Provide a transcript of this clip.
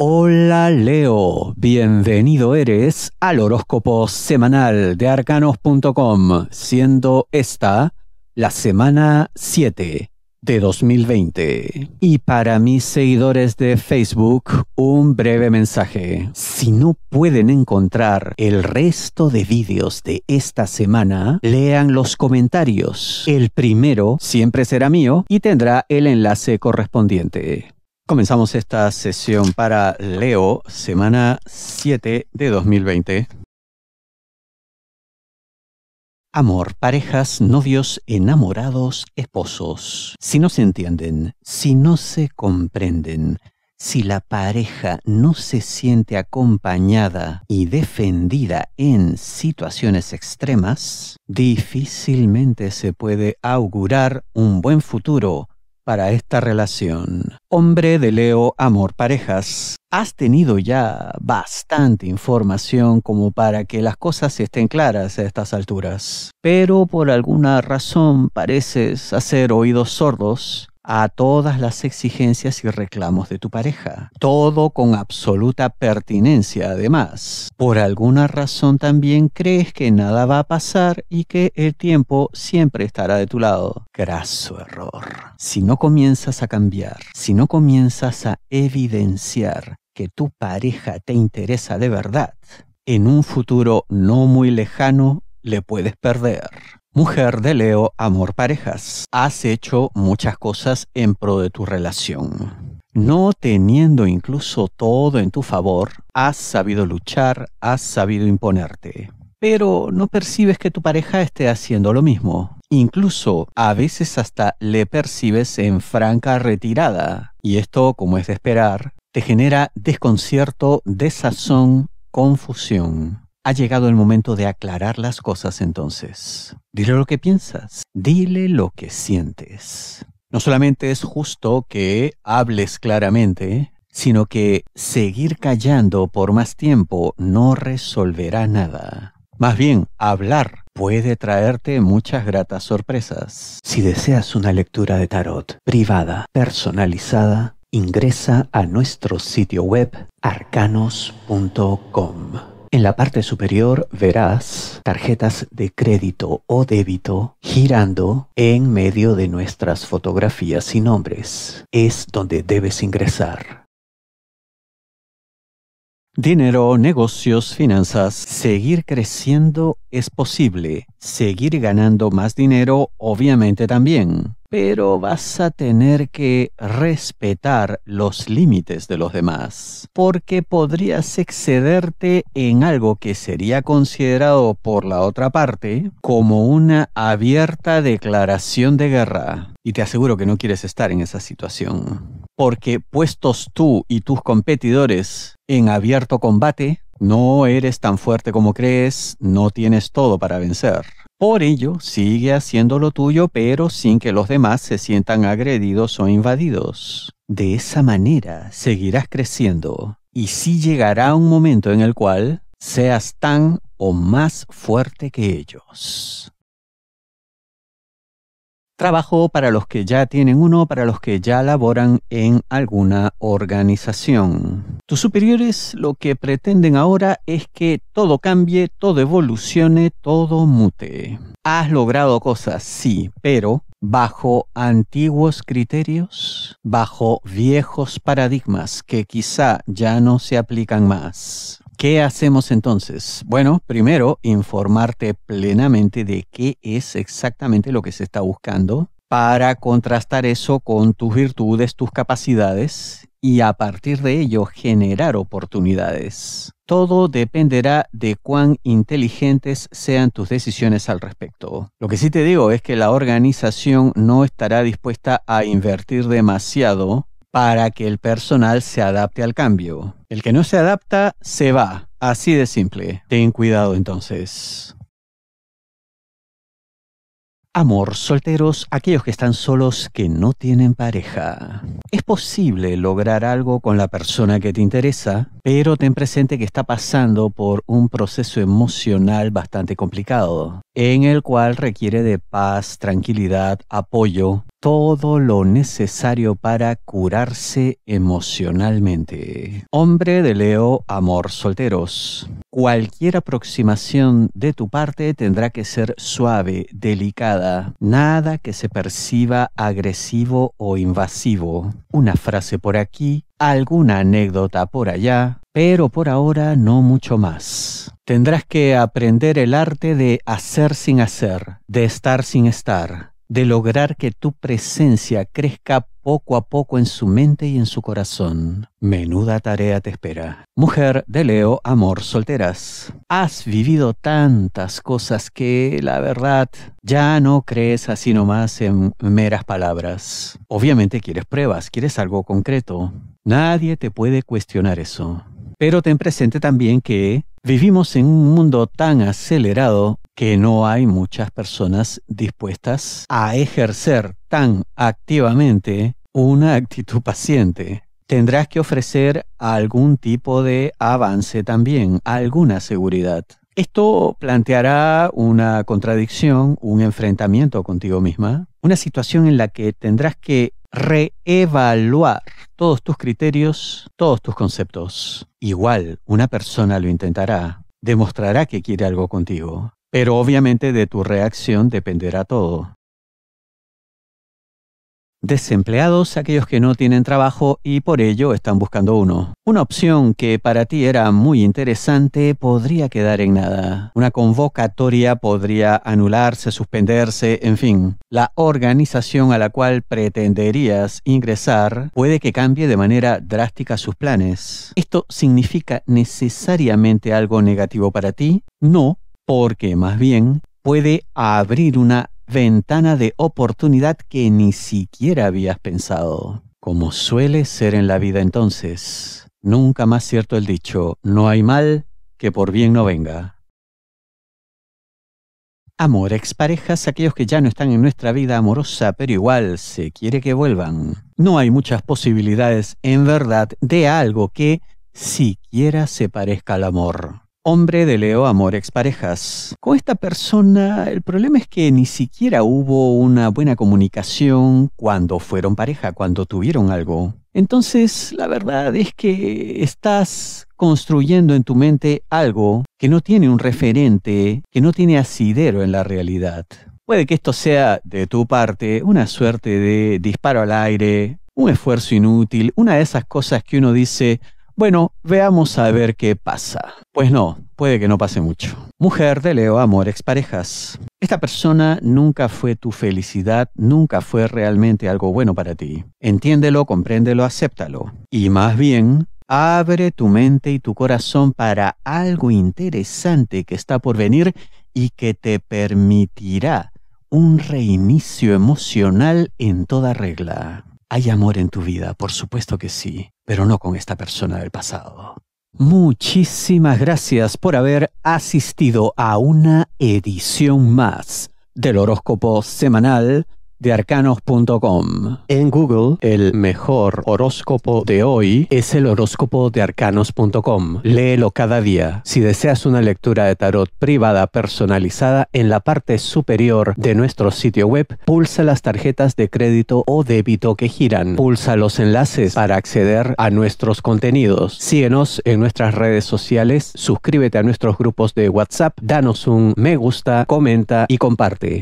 Hola Leo, bienvenido eres al horóscopo semanal de arcanos.com, siendo esta la semana 7 de 2020. Y para mis seguidores de Facebook, un breve mensaje. Si no pueden encontrar el resto de vídeos de esta semana, lean los comentarios. El primero siempre será mío y tendrá el enlace correspondiente. Comenzamos esta sesión para Leo, semana 7 de 2020. Amor, parejas, novios, enamorados, esposos. Si no se entienden, si no se comprenden, si la pareja no se siente acompañada y defendida en situaciones extremas, difícilmente se puede augurar un buen futuro para esta relación. Hombre de Leo Amor Parejas, has tenido ya bastante información como para que las cosas estén claras a estas alturas, pero por alguna razón pareces hacer oídos sordos a todas las exigencias y reclamos de tu pareja. Todo con absoluta pertinencia además. Por alguna razón también crees que nada va a pasar y que el tiempo siempre estará de tu lado. Graso error. Si no comienzas a cambiar, si no comienzas a evidenciar que tu pareja te interesa de verdad, en un futuro no muy lejano le puedes perder. Mujer de Leo, Amor Parejas, has hecho muchas cosas en pro de tu relación. No teniendo incluso todo en tu favor, has sabido luchar, has sabido imponerte. Pero no percibes que tu pareja esté haciendo lo mismo. Incluso a veces hasta le percibes en franca retirada. Y esto, como es de esperar, te genera desconcierto, desazón, confusión. Ha llegado el momento de aclarar las cosas entonces. Dile lo que piensas, dile lo que sientes. No solamente es justo que hables claramente, sino que seguir callando por más tiempo no resolverá nada. Más bien, hablar puede traerte muchas gratas sorpresas. Si deseas una lectura de tarot privada, personalizada, ingresa a nuestro sitio web arcanos.com. En la parte superior verás tarjetas de crédito o débito girando en medio de nuestras fotografías y nombres. Es donde debes ingresar. Dinero, negocios, finanzas. Seguir creciendo es posible. Seguir ganando más dinero obviamente también pero vas a tener que respetar los límites de los demás, porque podrías excederte en algo que sería considerado por la otra parte como una abierta declaración de guerra. Y te aseguro que no quieres estar en esa situación, porque puestos tú y tus competidores en abierto combate, no eres tan fuerte como crees, no tienes todo para vencer. Por ello, sigue haciendo lo tuyo, pero sin que los demás se sientan agredidos o invadidos. De esa manera, seguirás creciendo y sí llegará un momento en el cual seas tan o más fuerte que ellos trabajo para los que ya tienen uno, para los que ya laboran en alguna organización. Tus superiores lo que pretenden ahora es que todo cambie, todo evolucione, todo mute. Has logrado cosas, sí, pero bajo antiguos criterios, bajo viejos paradigmas que quizá ya no se aplican más. ¿Qué hacemos entonces? Bueno, primero, informarte plenamente de qué es exactamente lo que se está buscando para contrastar eso con tus virtudes, tus capacidades y a partir de ello generar oportunidades. Todo dependerá de cuán inteligentes sean tus decisiones al respecto. Lo que sí te digo es que la organización no estará dispuesta a invertir demasiado para que el personal se adapte al cambio. El que no se adapta, se va. Así de simple. Ten cuidado entonces. Amor, solteros, aquellos que están solos que no tienen pareja. Es posible lograr algo con la persona que te interesa, pero ten presente que está pasando por un proceso emocional bastante complicado, en el cual requiere de paz, tranquilidad, apoyo todo lo necesario para curarse emocionalmente. Hombre de Leo, amor solteros. Cualquier aproximación de tu parte tendrá que ser suave, delicada, nada que se perciba agresivo o invasivo. Una frase por aquí, alguna anécdota por allá, pero por ahora no mucho más. Tendrás que aprender el arte de hacer sin hacer, de estar sin estar de lograr que tu presencia crezca poco a poco en su mente y en su corazón. Menuda tarea te espera. Mujer de Leo, amor, solteras. Has vivido tantas cosas que, la verdad, ya no crees así nomás en meras palabras. Obviamente quieres pruebas, quieres algo concreto. Nadie te puede cuestionar eso. Pero ten presente también que vivimos en un mundo tan acelerado que no hay muchas personas dispuestas a ejercer tan activamente una actitud paciente. Tendrás que ofrecer algún tipo de avance también, alguna seguridad. Esto planteará una contradicción, un enfrentamiento contigo misma, una situación en la que tendrás que reevaluar todos tus criterios, todos tus conceptos. Igual, una persona lo intentará, demostrará que quiere algo contigo, pero obviamente de tu reacción dependerá todo. Desempleados, aquellos que no tienen trabajo y por ello están buscando uno. Una opción que para ti era muy interesante podría quedar en nada. Una convocatoria podría anularse, suspenderse, en fin. La organización a la cual pretenderías ingresar puede que cambie de manera drástica sus planes. ¿Esto significa necesariamente algo negativo para ti? No, porque más bien puede abrir una ventana de oportunidad que ni siquiera habías pensado. Como suele ser en la vida entonces, nunca más cierto el dicho, no hay mal que por bien no venga. Amor, exparejas, aquellos que ya no están en nuestra vida amorosa, pero igual se quiere que vuelvan. No hay muchas posibilidades, en verdad, de algo que siquiera se parezca al amor. Hombre de Leo Amor Parejas. Con esta persona el problema es que ni siquiera hubo una buena comunicación cuando fueron pareja, cuando tuvieron algo. Entonces la verdad es que estás construyendo en tu mente algo que no tiene un referente, que no tiene asidero en la realidad. Puede que esto sea de tu parte una suerte de disparo al aire, un esfuerzo inútil, una de esas cosas que uno dice, bueno, veamos a ver qué pasa. Pues no, puede que no pase mucho. Mujer de Leo, amor, Parejas. Esta persona nunca fue tu felicidad, nunca fue realmente algo bueno para ti. Entiéndelo, compréndelo, acéptalo. Y más bien, abre tu mente y tu corazón para algo interesante que está por venir y que te permitirá un reinicio emocional en toda regla. ¿Hay amor en tu vida? Por supuesto que sí pero no con esta persona del pasado. Muchísimas gracias por haber asistido a una edición más del horóscopo semanal de arcanos.com. En Google, el mejor horóscopo de hoy es el horóscopo de arcanos.com. Léelo cada día. Si deseas una lectura de tarot privada personalizada en la parte superior de nuestro sitio web, pulsa las tarjetas de crédito o débito que giran. Pulsa los enlaces para acceder a nuestros contenidos. Síguenos en nuestras redes sociales, suscríbete a nuestros grupos de WhatsApp, danos un me gusta, comenta y comparte.